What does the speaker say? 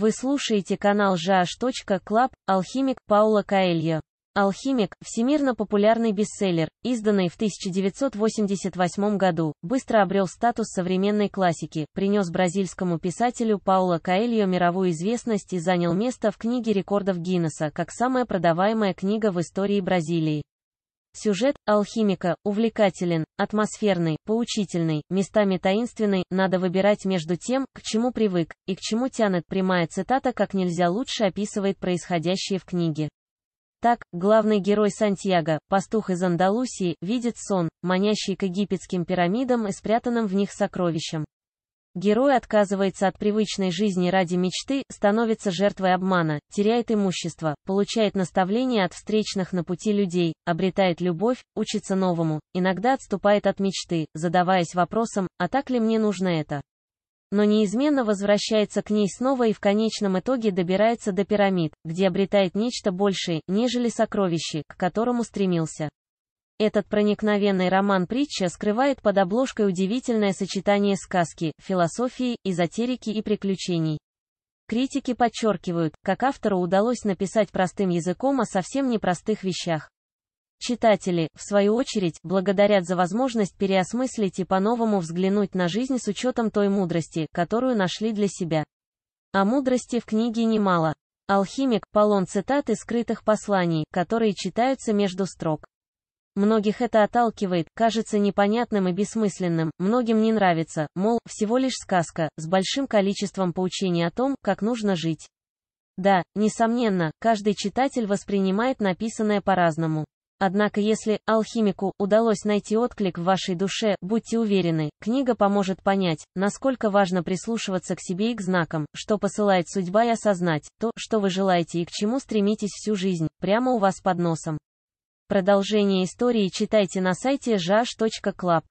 Вы слушаете канал Жаш.Клаб, алхимик Паула Каэльо. «Алхимик» — всемирно популярный бестселлер, изданный в 1988 году, быстро обрел статус современной классики, принес бразильскому писателю Паула Каэльо мировую известность и занял место в книге рекордов Гиннесса как самая продаваемая книга в истории Бразилии. Сюжет алхимика увлекателен, атмосферный, поучительный, местами таинственный, надо выбирать между тем, к чему привык, и к чему тянет прямая цитата как нельзя лучше описывает происходящее в книге. Так, главный герой Сантьяго, пастух из Андалусии, видит сон, манящий к египетским пирамидам и спрятанным в них сокровищам. Герой отказывается от привычной жизни ради мечты, становится жертвой обмана, теряет имущество, получает наставления от встречных на пути людей, обретает любовь, учится новому, иногда отступает от мечты, задаваясь вопросом, а так ли мне нужно это? Но неизменно возвращается к ней снова и в конечном итоге добирается до пирамид, где обретает нечто большее, нежели сокровище, к которому стремился. Этот проникновенный роман-притча скрывает под обложкой удивительное сочетание сказки, философии, эзотерики и приключений. Критики подчеркивают, как автору удалось написать простым языком о совсем непростых вещах. Читатели, в свою очередь, благодарят за возможность переосмыслить и по-новому взглянуть на жизнь с учетом той мудрости, которую нашли для себя. А мудрости в книге немало. Алхимик – полон цитат и скрытых посланий, которые читаются между строк. Многих это отталкивает, кажется непонятным и бессмысленным, многим не нравится, мол, всего лишь сказка, с большим количеством поучений о том, как нужно жить. Да, несомненно, каждый читатель воспринимает написанное по-разному. Однако если алхимику удалось найти отклик в вашей душе, будьте уверены, книга поможет понять, насколько важно прислушиваться к себе и к знакам, что посылает судьба и осознать то, что вы желаете и к чему стремитесь всю жизнь, прямо у вас под носом. Продолжение истории читайте на сайте жаж.клаб.